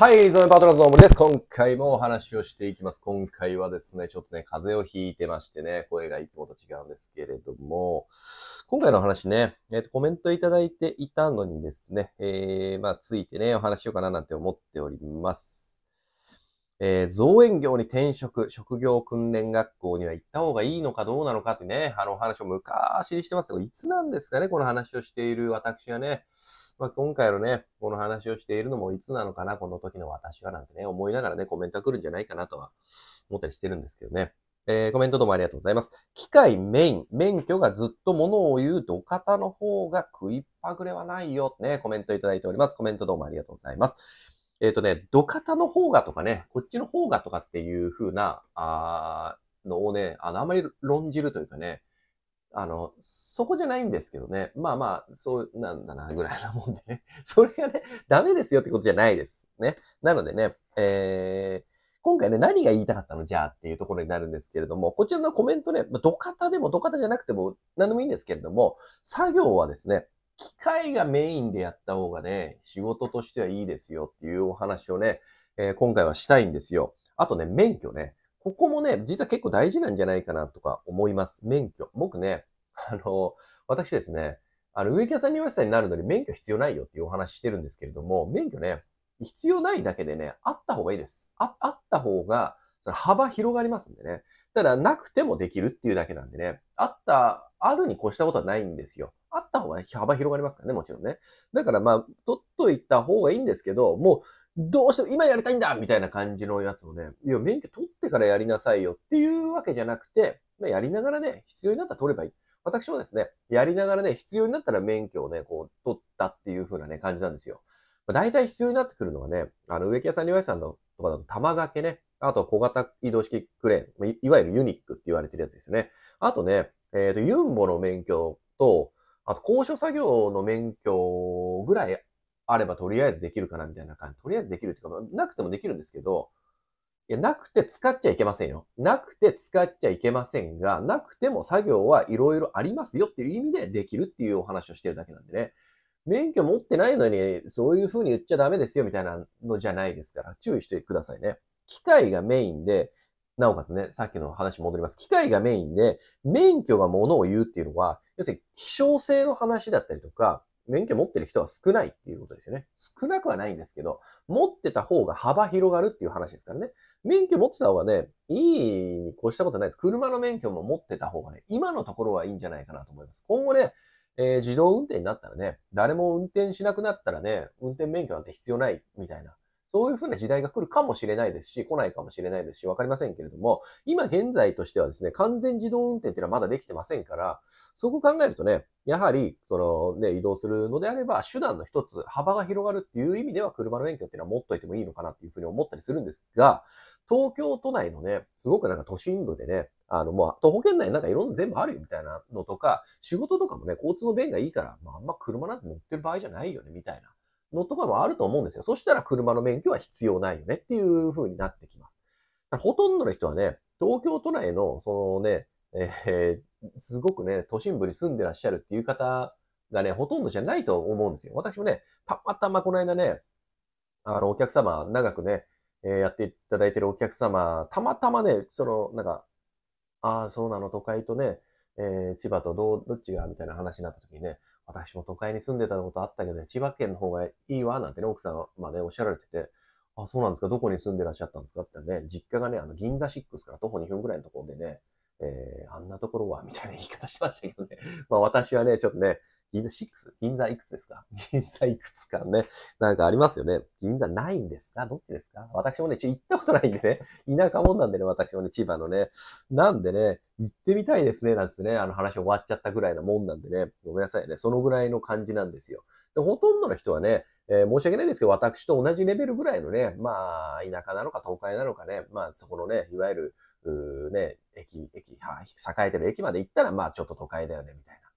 はい、ゾメパートナーズの森です。今回もお話をしていきます。今回はですね、ちょっとね、風邪をひいてましてね、声がいつもと違うんですけれども、今回の話ね、えっ、ー、と、コメントいただいていたのにですね、えー、まあ、ついてね、お話しようかななんて思っております。えー、造園業に転職、職業訓練学校には行った方がいいのかどうなのかってね、あのお話を昔にしてますけど、いつなんですかね、この話をしている私はね、まあ、今回のね、この話をしているのもいつなのかな、この時の私はなんてね、思いながらね、コメントが来るんじゃないかなとは思ったりしてるんですけどね。えー、コメントどうもありがとうございます。機械メイン、免許がずっとものを言う土方の方が食いっぱぐれはないよね、コメントいただいております。コメントどうもありがとうございます。えっ、ー、とね、土方の方がとかね、こっちの方がとかっていう風な、あのをね、あの、あまり論じるというかね、あの、そこじゃないんですけどね。まあまあ、そうなんだな、ぐらいなもんでね。それがね、ダメですよってことじゃないです。ね。なのでね、えー、今回ね、何が言いたかったのじゃあっていうところになるんですけれども、こちらのコメントね、ど方でもど方じゃなくても何でもいいんですけれども、作業はですね、機械がメインでやった方がね、仕事としてはいいですよっていうお話をね、えー、今回はしたいんですよ。あとね、免許ね。ここもね、実は結構大事なんじゃないかなとか思います。免許。僕ね、あの、私ですね、あの、植木屋さんに言になるのに免許必要ないよっていうお話してるんですけれども、免許ね、必要ないだけでね、あった方がいいです。あ、あった方が、その幅広がりますんでね。ただ、なくてもできるっていうだけなんでね、あった、あるに越したことはないんですよ。あった方が幅広がりますからね、もちろんね。だからまあ、取っといた方がいいんですけど、もう、どうしても今やりたいんだみたいな感じのやつをね、いや、免許取ってからやりなさいよっていうわけじゃなくて、まあ、やりながらね、必要になったら取ればいい。私もですね、やりながらね、必要になったら免許をね、こう、取ったっていう風なね、感じなんですよ。まあ、大体必要になってくるのはね、あの、植木屋さん、岩井さんのとかだと玉掛けね、あと小型移動式クレーン、いわゆるユニックって言われてるやつですよね。あとね、えっ、ー、と、ユンボの免許と、あと、高所作業の免許ぐらいあればとりあえずできるかなみたいな感じ。とりあえずできるっていうか、なくてもできるんですけど、いや、なくて使っちゃいけませんよ。なくて使っちゃいけませんが、なくても作業はいろいろありますよっていう意味でできるっていうお話をしてるだけなんでね。免許持ってないのに、そういう風に言っちゃダメですよみたいなのじゃないですから、注意してくださいね。機械がメインで、なおかつね、さっきの話戻ります。機械がメインで、免許がものを言うっていうのは、要するに希少性の話だったりとか、免許持ってる人は少ないっていうことですよね。少なくはないんですけど、持ってた方が幅広がるっていう話ですからね。免許持ってた方がね、いいに越したことないです。車の免許も持ってた方がね、今のところはいいんじゃないかなと思います。今後ね、えー、自動運転になったらね、誰も運転しなくなったらね、運転免許なんて必要ないみたいなそういうふうな時代が来るかもしれないですし、来ないかもしれないですし、わかりませんけれども、今現在としてはですね、完全自動運転っていうのはまだできてませんから、そこを考えるとね、やはり、そのね、移動するのであれば、手段の一つ、幅が広がるっていう意味では、車の免許っていうのは持っといてもいいのかなっていうふうに思ったりするんですが、東京都内のね、すごくなんか都心部でね、あの、もう、徒歩圏内なんかいろんな全部あるよみたいなのとか、仕事とかもね、交通の便がいいから、まあ、あんま車なんて乗ってる場合じゃないよね、みたいな。のとかもあると思うんですよ。そしたら車の免許は必要ないよねっていう風になってきます。ほとんどの人はね、東京都内の、そのね、えー、すごくね、都心部に住んでらっしゃるっていう方がね、ほとんどじゃないと思うんですよ。私もね、たまたまこの間ね、あの、お客様、長くね、えー、やっていただいてるお客様、たまたまね、その、なんか、ああ、そうなの、都会とね、えー、千葉とどどっちが、みたいな話になった時にね、私も都会に住んでたことあったけど、ね、千葉県の方がいいわ、なんてね、奥さんまでおっしゃられてて、あ、そうなんですか、どこに住んでらっしゃったんですかってね、実家がね、あの、銀座6から徒歩2分ぐらいのところでね、えー、あんなところは、みたいな言い方してましたけどね。まあ私はね、ちょっとね、銀座 6? 銀座いくつですか銀座いくつかね。なんかありますよね。銀座ないんですかどっちですか私もね、ちょ、行ったことないんでね。田舎もんなんでね、私もね、千葉のね。なんでね、行ってみたいですね、なんってね。あの話終わっちゃったぐらいなもんなんでね。ごめんなさいね。そのぐらいの感じなんですよ。でほとんどの人はね、えー、申し訳ないですけど、私と同じレベルぐらいのね、まあ、田舎なのか東海なのかね、まあ、そこのね、いわゆる、うね、駅、駅、栄えてる駅まで行ったら、まあ、ちょっと都会だよね、みたいな。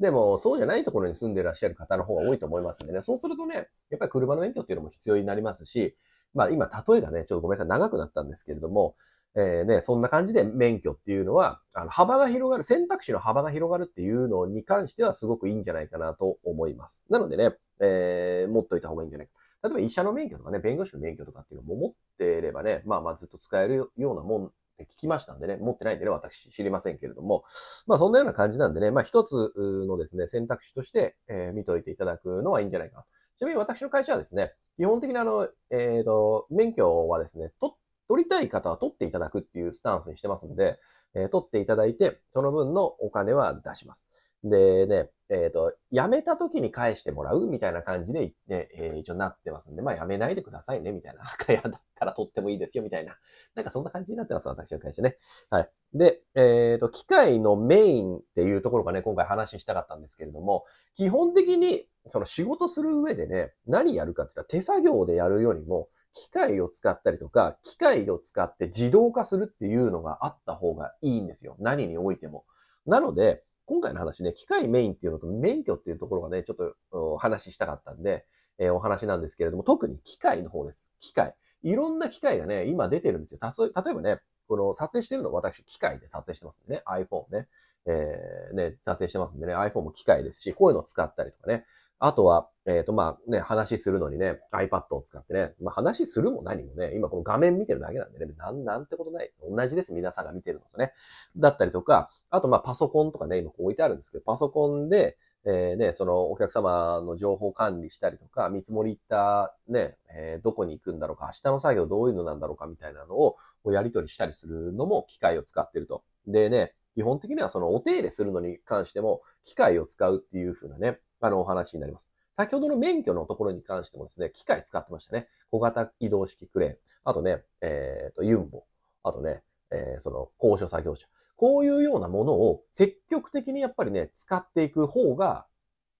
でも、そうじゃないところに住んでいらっしゃる方の方が多いと思いますんでね。そうするとね、やっぱり車の免許っていうのも必要になりますし、まあ今、例えがね、ちょっとごめんなさい、長くなったんですけれども、えー、ね、そんな感じで免許っていうのは、あの幅が広がる、選択肢の幅が広がるっていうのに関してはすごくいいんじゃないかなと思います。なのでね、えー、持っといた方がいいんじゃないか。例えば医者の免許とかね、弁護士の免許とかっていうのも持ってればね、まあまあずっと使えるようなもんって聞きましたんでね、持ってないんでね、私知りませんけれども、まあそんなような感じなんでね、まあ一つのですね、選択肢として、えー、見といていただくのはいいんじゃないかな。ちなみに私の会社はですね、基本的にあの、えっ、ー、と、免許はですね、取取りたい方は取っていただくっていうスタンスにしてますんで、えー、取っていただいて、その分のお金は出します。でね、えっ、ー、と、辞めた時に返してもらうみたいな感じで、ね、えー、一応なってますんで、まあ辞めないでくださいね、みたいな。赤屋だったら取ってもいいですよ、みたいな。なんかそんな感じになってます、私の会社ね。はい。で、えっ、ー、と、機械のメインっていうところがね、今回話したかったんですけれども、基本的に、その仕事する上でね、何やるかって言ったら手作業でやるよりも、機械を使ったりとか、機械を使って自動化するっていうのがあった方がいいんですよ。何においても。なので、今回の話ね、機械メインっていうのと免許っていうところがね、ちょっとお話ししたかったんで、えー、お話なんですけれども、特に機械の方です。機械。いろんな機械がね、今出てるんですよ。たそ例えばね、この撮影してるの私、機械で撮影してますんでね。iPhone ね。えー、ね、撮影してますんでね。iPhone も機械ですし、こういうのを使ったりとかね。あとは、えっ、ー、と、まあね、話するのにね、iPad を使ってね、まあ話するも何もね、今この画面見てるだけなんでね、なん、なんてことない。同じです、皆さんが見てるのとね。だったりとか、あとまあパソコンとかね、今置いてあるんですけど、パソコンで、えー、ね、そのお客様の情報管理したりとか、見積もり行ったね、えー、どこに行くんだろうか、明日の作業どういうのなんだろうかみたいなのをやり取りしたりするのも機械を使ってると。でね、基本的にはそのお手入れするのに関しても機械を使うっていう風なね、あの、お話になります。先ほどの免許のところに関してもですね、機械使ってましたね。小型移動式クレーン。あとね、えっ、ー、と、ユンボ。あとね、えー、その、高所作業車。こういうようなものを積極的にやっぱりね、使っていく方が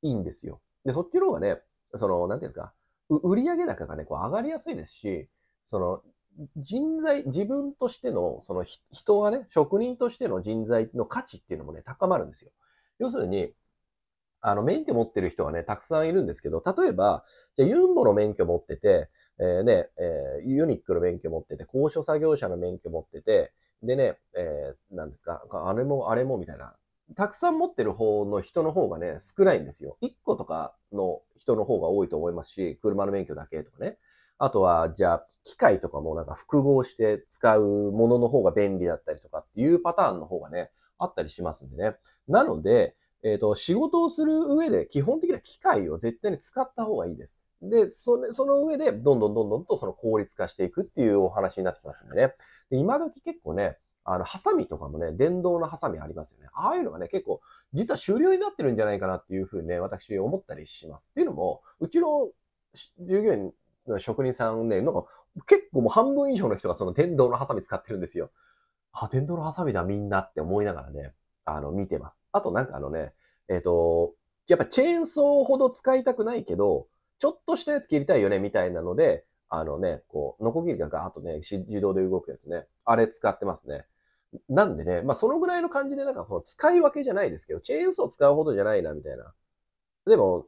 いいんですよ。で、そっちの方がね、その、なんていうんですか、売上高がね、こう上がりやすいですし、その、人材、自分としての、その人がね、職人としての人材の価値っていうのもね、高まるんですよ。要するに、あの、免許持ってる人はね、たくさんいるんですけど、例えば、じゃユンボの免許持ってて、えー、ね、えー、ユニックの免許持ってて、高所作業者の免許持ってて、でね、えー、なんですか、あれもあれもみたいな。たくさん持ってる方の人の方がね、少ないんですよ。1個とかの人の方が多いと思いますし、車の免許だけとかね。あとは、じゃあ、機械とかもなんか複合して使うものの方が便利だったりとかっていうパターンの方がね、あったりしますんでね。なので、えっ、ー、と、仕事をする上で基本的な機械を絶対に使った方がいいです。で、それ、その上で、どんどんどんどんとその効率化していくっていうお話になってきますんでね。で今時結構ね、あの、ハサミとかもね、電動のハサミありますよね。ああいうのがね、結構、実は終了になってるんじゃないかなっていうふうにね、私思ったりします。っていうのも、うちの従業員の職人さんね、なんか、結構もう半分以上の人がその電動のハサミ使ってるんですよ。あ、電動のハサミだ、みんなって思いながらね。あの、見てます。あとなんかあのね、えっ、ー、と、やっぱチェーンソーほど使いたくないけど、ちょっとしたやつ切りたいよね、みたいなので、あのね、こう、ノコギリがガーッとね、自動で動くやつね。あれ使ってますね。なんでね、まあそのぐらいの感じでなんかこ使い分けじゃないですけど、チェーンソー使うほどじゃないな、みたいな。でも、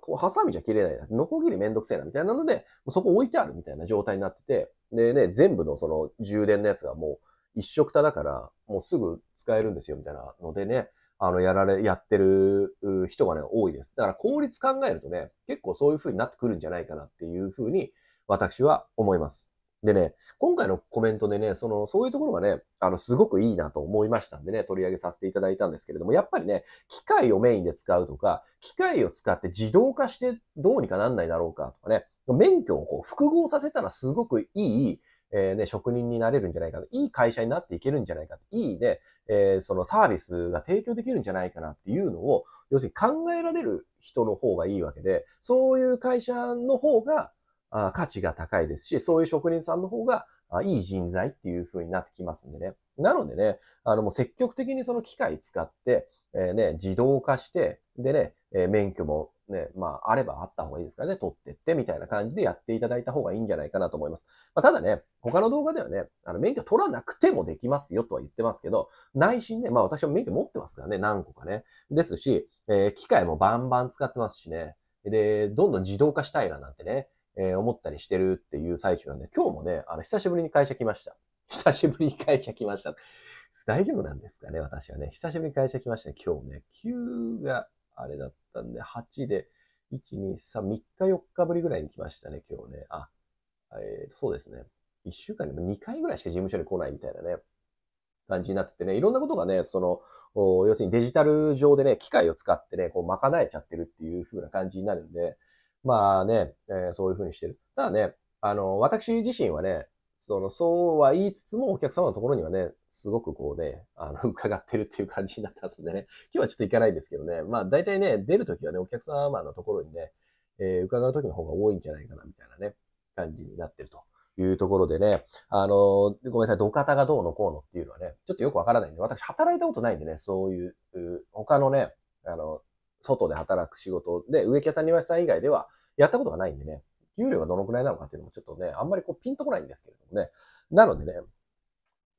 こう、ハサミじゃ切れないな。ノコギリめんどくせえな、みたいなので、そこ置いてあるみたいな状態になってて、でね、全部のその充電のやつがもう一色多だから、もうすぐ使えるんですよ、みたいなのでね、あの、やられ、やってる人がね、多いです。だから効率考えるとね、結構そういう風になってくるんじゃないかなっていう風に、私は思います。でね、今回のコメントでね、その、そういうところがね、あの、すごくいいなと思いましたんでね、取り上げさせていただいたんですけれども、やっぱりね、機械をメインで使うとか、機械を使って自動化してどうにかなんないだろうかとかね、免許をこう複合させたらすごくいいえー、ね、職人になれるんじゃないかいい会社になっていけるんじゃないか。いいね、えー、そのサービスが提供できるんじゃないかなっていうのを、要するに考えられる人の方がいいわけで、そういう会社の方があ価値が高いですし、そういう職人さんの方があいい人材っていう風になってきますんでね。なのでね、あのもう積極的にその機械使って、えー、ね、自動化して、でね、えー、免許もね、まあ、あればあった方がいいですからね、撮ってって、みたいな感じでやっていただいた方がいいんじゃないかなと思います。まあ、ただね、他の動画ではね、あの、免許取らなくてもできますよとは言ってますけど、内心ね、まあ私も免許持ってますからね、何個かね。ですし、えー、機械もバンバン使ってますしね。で、どんどん自動化したいななんてね、えー、思ったりしてるっていう最中なんで、今日もね、あの、久しぶりに会社来ました。久しぶりに会社来ました。大丈夫なんですかね、私はね。久しぶりに会社来ました、ね、今日ね、急があれだったんで、8で、1、2、3、3日4日ぶりぐらいに来ましたね、今日ね。あ、えー、そうですね。1週間でも2回ぐらいしか事務所に来ないみたいなね、感じになっててね、いろんなことがね、その、要するにデジタル上でね、機械を使ってね、こう賄えちゃってるっていう風な感じになるんで、まあね、えー、そういう風にしてる。ただね、あの、私自身はね、その、そうは言いつつも、お客様のところにはね、すごくこうね、あの、伺ってるっていう感じになったんですんでね、今日はちょっと行かないんですけどね、まあ、大体ね、出るときはね、お客様のところにね、えー、伺うときの方が多いんじゃないかな、みたいなね、感じになってるというところでね、あの、ごめんなさい、土方がどうのこうのっていうのはね、ちょっとよくわからないんで、私働いたことないんでね、そういう、他のね、あの、外で働く仕事で、植木屋さん、庭師さん以外ではやったことがないんでね、給料がどのくらいなのかっていうのもちょっとね、あんまりこうピンとこないんですけれどもね。なのでね、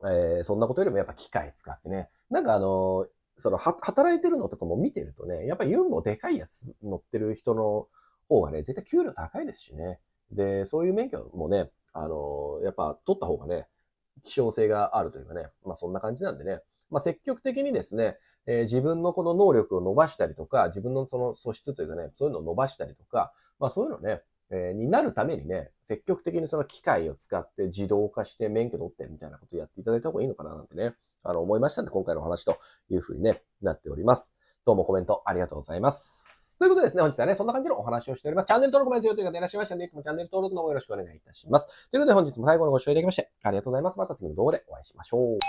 えー、そんなことよりもやっぱ機械使ってね、なんかあの、その、働いてるのとかも見てるとね、やっぱユンボでかいやつ乗ってる人の方がね、絶対給料高いですしね。で、そういう免許もね、あの、やっぱ取った方がね、希少性があるというかね、まあそんな感じなんでね、まあ積極的にですね、えー、自分のこの能力を伸ばしたりとか、自分のその素質というかね、そういうのを伸ばしたりとか、まあそういうのね、えー、になるためにね、積極的にその機械を使って自動化して免許取ってみたいなことやっていただいた方がいいのかななんてね、あの、思いましたんで、今回のお話というふうにね、なっております。どうもコメントありがとうございます。ということでですね、本日はね、そんな感じのお話をしております。チャンネル登録もですよという方いらっしゃいましたので、いもチャンネル登録の方よろしくお願いいたします。ということで本日も最後のご視聴いただきまして、ありがとうございます。また次の動画でお会いしましょう。